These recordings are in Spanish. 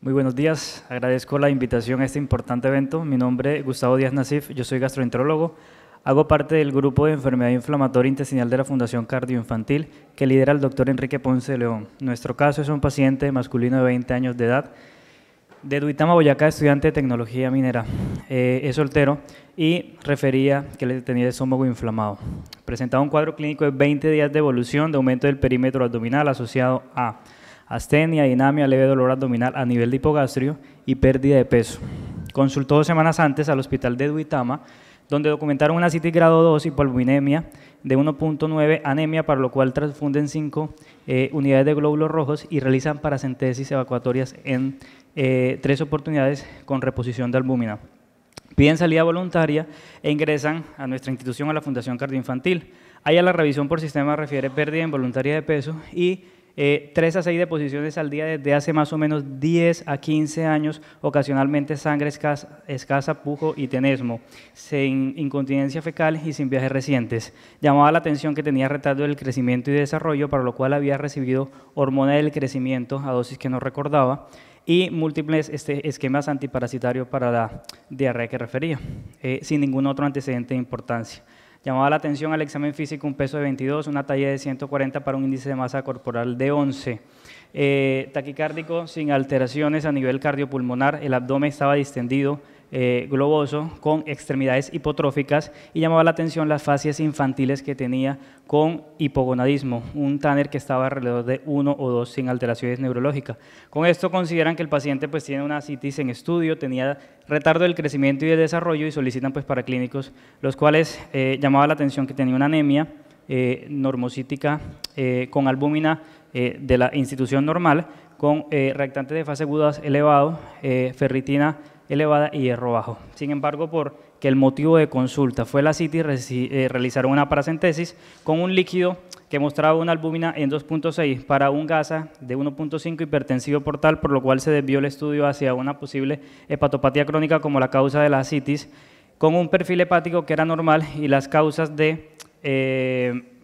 Muy buenos días, agradezco la invitación a este importante evento. Mi nombre es Gustavo Díaz Nasif, yo soy gastroenterólogo, hago parte del grupo de enfermedad inflamatoria intestinal de la Fundación Cardioinfantil que lidera el doctor Enrique Ponce León. Nuestro caso es un paciente masculino de 20 años de edad, de Duitama, Boyacá, estudiante de tecnología minera. Eh, es soltero y refería que le tenía el estómago inflamado. Presentaba un cuadro clínico de 20 días de evolución de aumento del perímetro abdominal asociado a astenia, dinamia, leve dolor abdominal a nivel de hipogastrio y pérdida de peso. Consultó dos semanas antes al hospital de Duitama, donde documentaron una citis grado 2 hipoalbuminemia de 1.9 anemia, para lo cual transfunden 5 eh, unidades de glóbulos rojos y realizan paracentesis evacuatorias en eh, tres oportunidades con reposición de albúmina. Piden salida voluntaria e ingresan a nuestra institución, a la Fundación Cardioinfantil. Allá la revisión por sistema refiere pérdida involuntaria de peso y eh, 3 a 6 deposiciones al día desde hace más o menos 10 a 15 años, ocasionalmente sangre escasa, pujo y tenesmo, sin incontinencia fecal y sin viajes recientes. Llamaba la atención que tenía retardo del crecimiento y desarrollo, para lo cual había recibido hormona del crecimiento a dosis que no recordaba y múltiples este, esquemas antiparasitarios para la diarrea que refería, eh, sin ningún otro antecedente de importancia. Llamaba la atención al examen físico un peso de 22, una talla de 140 para un índice de masa corporal de 11. Eh, taquicárdico sin alteraciones a nivel cardiopulmonar, el abdomen estaba distendido, eh, globoso con extremidades hipotróficas y llamaba la atención las fascias infantiles que tenía con hipogonadismo, un Tanner que estaba alrededor de uno o dos sin alteraciones neurológicas. Con esto consideran que el paciente pues tiene una citis en estudio, tenía retardo del crecimiento y del desarrollo y solicitan pues para clínicos, los cuales eh, llamaba la atención que tenía una anemia eh, normocítica eh, con albúmina de la institución normal, con reactantes de fase agudas elevado, ferritina elevada y hierro bajo. Sin embargo, porque el motivo de consulta fue la CITI, eh, realizar realizaron una paracentesis con un líquido que mostraba una albúmina en 2.6 para un gasa de 1.5 hipertensivo portal, por lo cual se desvió el estudio hacia una posible hepatopatía crónica como la causa de la CITIS, con un perfil hepático que era normal y las causas de... Eh,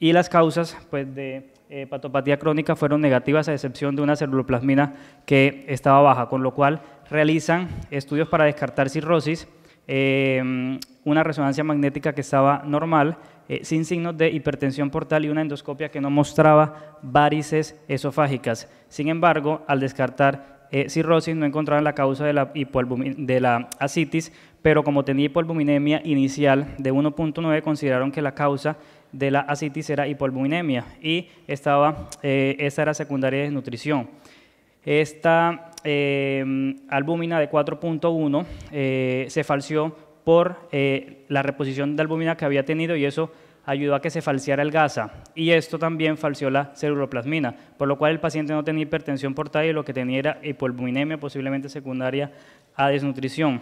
y las causas pues, de eh, patopatía crónica fueron negativas a excepción de una celuloplasmina que estaba baja, con lo cual realizan estudios para descartar cirrosis, eh, una resonancia magnética que estaba normal, eh, sin signos de hipertensión portal y una endoscopia que no mostraba varices esofágicas. Sin embargo, al descartar cirrosis no encontraron la causa de la, de asitis, pero como tenía hipoalbuminemia inicial de 1.9, consideraron que la causa de la era hipoliminemia y estaba, eh, esa era secundaria de desnutrición. Esta eh, albúmina de 4.1 eh, se falció por la reposición de albúmina que había tenido y eso ayudó a que se falseara el gasa y esto también falció la celuloplasmina, por lo cual el paciente no tenía hipertensión portal y lo que tenía era hipoluminemia posiblemente secundaria a desnutrición.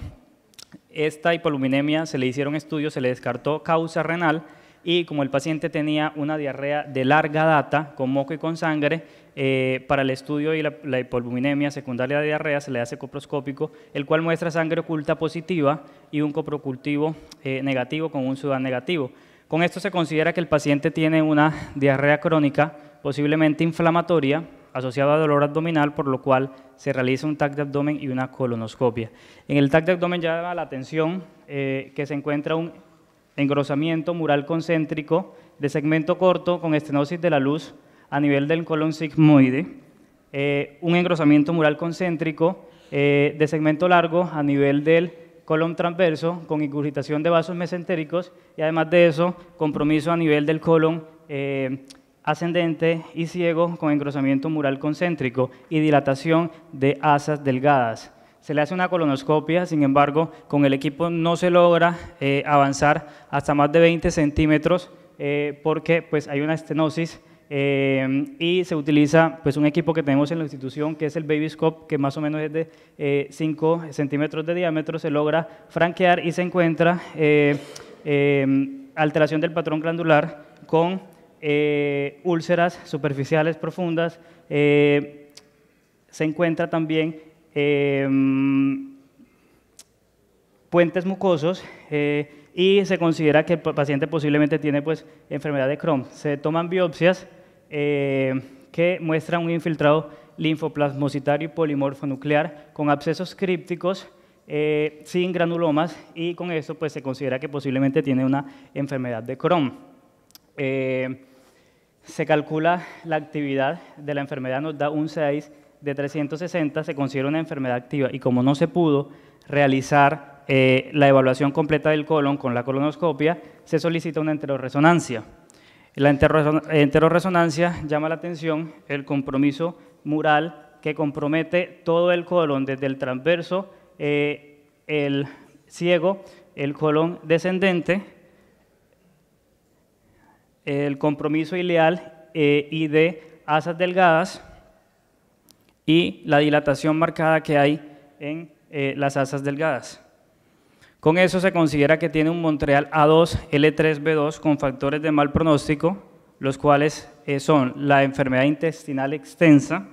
Esta hipoluminemia se le hicieron estudios, se le descartó causa renal y como el paciente tenía una diarrea de larga data, con moco y con sangre, eh, para el estudio y la, la, secundaria de diarrea se le hace coproscópico, el cual muestra sangre oculta positiva y un coprocultivo eh, negativo con un sudan negativo. Con esto se considera que el paciente tiene una diarrea crónica, posiblemente inflamatoria, asociada a dolor abdominal, por lo cual se realiza un TAC de abdomen y una colonoscopia. En el TAC de abdomen llama la atención eh, que se encuentra un engrosamiento mural concéntrico de segmento corto con estenosis de la luz a nivel del colon sigmoide, eh, un engrosamiento mural concéntrico eh, de segmento largo a nivel del colon transverso con incurgitación de vasos mesentéricos y además de eso compromiso a nivel del colon eh, ascendente y ciego con engrosamiento mural concéntrico y dilatación de asas delgadas se le hace una colonoscopia, sin embargo, con el equipo no se logra eh, avanzar hasta más de 20 centímetros eh, porque pues, hay una estenosis eh, y se utiliza pues, un equipo que tenemos en la institución que es el Babyscope, que más o menos es de 5 centímetros de diámetro, se logra franquear y se encuentra alteración del patrón glandular con úlceras superficiales profundas, se encuentra también Em, puentes mucosos eh, y se considera que el paciente posiblemente tiene pues, enfermedad de Crohn. Se toman biopsias eh, que muestran un infiltrado linfoplasmocitario y polimorfo nuclear con abscesos crípticos eh, sin granulomas y con esto pues, se considera que posiblemente tiene una enfermedad de Crohn. se calcula la actividad de la enfermedad, nos da un 6 de 360 se considera una enfermedad activa y como no se pudo realizar eh, la evaluación completa del colon con la colonoscopia, se solicita una enteroresonancia. La enterorresonancia llama la atención el compromiso mural que compromete todo el colon, desde el transverso, eh, el ciego, el colon descendente, el compromiso ileal eh, y de asas delgadas, y la dilatación marcada que hay en eh, las asas delgadas. Con eso se considera que tiene un Montreal A2, L3B2 con factores de mal pronóstico, los cuales eh, son la enfermedad intestinal extensa,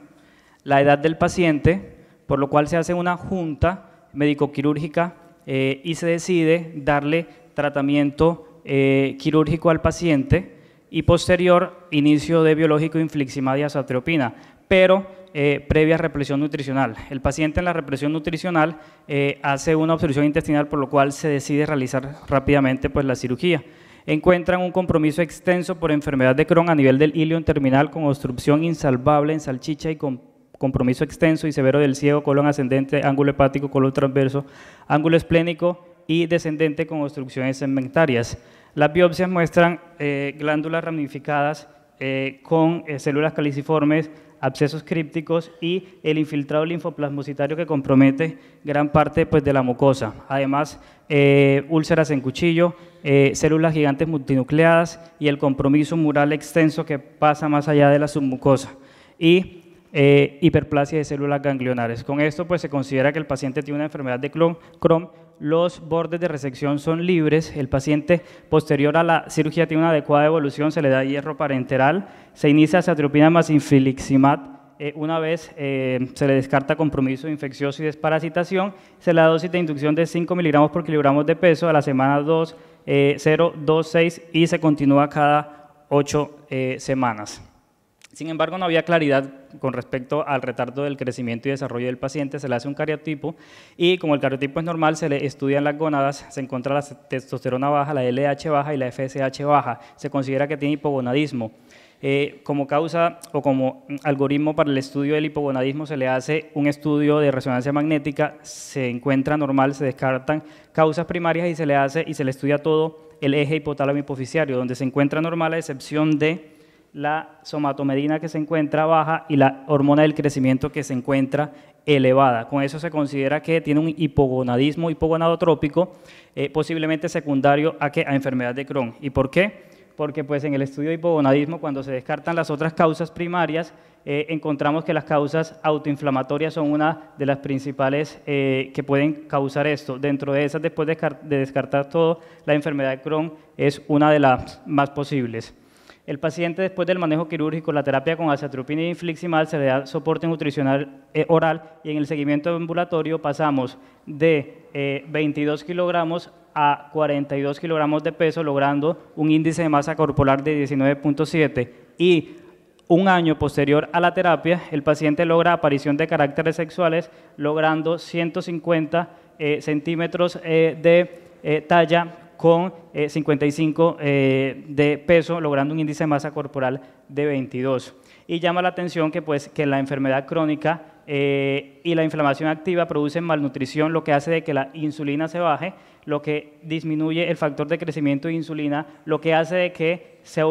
la edad del paciente, por lo cual se hace una junta médico-quirúrgica eh, y se decide darle tratamiento quirúrgico al paciente y posterior inicio de biológico infliximab y azatropina, Pero eh, previa represión nutricional. El paciente en la represión nutricional eh, hace una obstrucción intestinal, por lo cual se decide realizar rápidamente pues, la cirugía. Encuentran un compromiso extenso por enfermedad de Crohn a nivel del ilion terminal con obstrucción insalvable en salchicha y con compromiso extenso y severo del ciego, colon ascendente, ángulo hepático, colon transverso, ángulo esplénico y descendente con obstrucciones segmentarias. Las biopsias muestran eh, glándulas ramificadas con células caliciformes abscesos crípticos y el infiltrado linfoplasmocitario que compromete gran parte pues, de la mucosa. Además, eh, úlceras en cuchillo, eh, células gigantes multinucleadas y el compromiso mural extenso que pasa más allá de la submucosa. Y eh, hiperplasia de células ganglionares. Con esto pues, se considera que el paciente tiene una enfermedad de Crohn los bordes de resección son libres, el paciente posterior a la cirugía tiene una adecuada evolución, se le da hierro parenteral, se inicia satropina más infiliximat. Eh, una vez eh, se le descarta compromiso infeccioso y desparasitación, se le da dosis de inducción de 5 miligramos por kilogramos de peso a la semana 2, 0, 2, y se continúa cada 8 eh, semanas. Sin embargo, no había claridad con respecto al retardo del crecimiento y desarrollo del paciente. Se le hace un cariotipo y como el cariotipo es normal, se le estudian las gonadas, se encuentra la testosterona baja, la LH baja y la FSH baja. Se considera que tiene hipogonadismo. Eh, como causa o como algoritmo para el estudio del hipogonadismo se le hace un estudio de resonancia magnética, se encuentra normal, se descartan causas primarias y se le hace y se le estudia todo el eje hipotálamo hipoficiario, donde se encuentra normal a excepción de la somatomedina que se encuentra baja y la hormona del crecimiento que se encuentra elevada. Con eso se considera que tiene un hipogonadismo hipogonadotrópico, eh, posiblemente secundario a, que, a enfermedad de Crohn. ¿Y por qué? Porque pues, en el estudio de hipogonadismo, cuando se descartan las otras causas primarias, eh, encontramos que las causas autoinflamatorias son una de las principales eh, que pueden causar esto. Dentro de esas, después de, descartar todo, la enfermedad de Crohn es una de las más posibles. El paciente después del manejo quirúrgico, la terapia con azatropina y infliximal se le da soporte nutricional eh, oral y en el seguimiento ambulatorio pasamos de 22 eh, kilogramos a 42 kilogramos de peso, logrando un índice de masa corporal de 19.7 y un año posterior a la terapia, el paciente logra aparición de caracteres sexuales, logrando 150 eh, centímetros de talla con 55 eh, eh, de peso, logrando un índice de masa corporal de 22. Y llama la atención que, pues, que la enfermedad crónica eh, y la inflamación activa producen malnutrición, lo que hace de que la insulina se baje, lo que disminuye el factor de crecimiento de insulina, lo que hace de que se,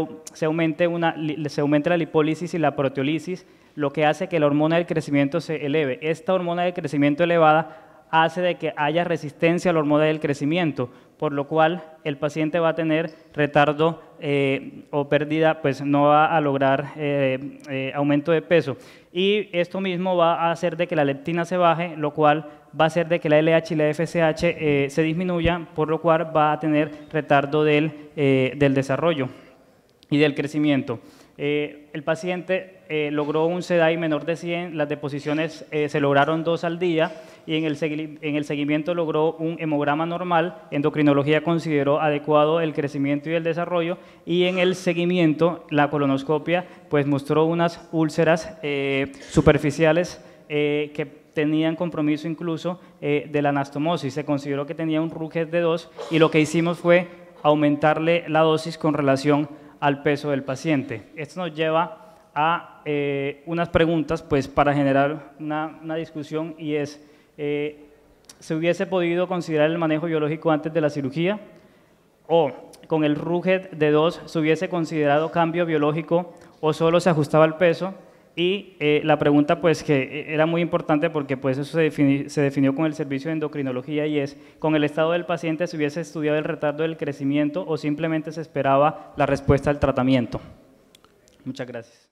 aumente, una, se aumente la lipólisis y la proteolisis, lo que hace que la hormona del crecimiento se eleve. Esta hormona de crecimiento elevada hace de que haya resistencia a la hormona del crecimiento, por lo cual el paciente va a tener retardo eh, o pérdida, pues no va a lograr eh, eh, aumento de peso. Y esto mismo va a hacer de que la leptina se baje, lo cual va a hacer de que la LH y la FSH se disminuyan, por lo cual va a tener retardo del desarrollo y del crecimiento. Eh, el paciente eh, logró un SEDAI menor de 100, las deposiciones eh, se lograron dos al día y en el, seguimiento logró un hemograma normal, endocrinología consideró adecuado el crecimiento y el desarrollo y en el seguimiento la colonoscopia pues mostró unas úlceras superficiales que tenían compromiso incluso de la anastomosis. Se consideró que tenía un RUGES de 2 y lo que hicimos fue aumentarle la dosis con relación al peso del paciente. Esto nos lleva a eh, unas preguntas pues, para generar una, discusión y es, eh, ¿se hubiese podido considerar el manejo biológico antes de la cirugía? ¿O con el RUGED de 2 se hubiese considerado cambio biológico o solo se ajustaba el peso? Y eh, la pregunta pues que eh, era muy importante porque pues eso se, se, definió con el servicio de endocrinología y es, ¿con el estado del paciente se hubiese estudiado el retardo del crecimiento o simplemente se esperaba la respuesta al tratamiento? Muchas gracias.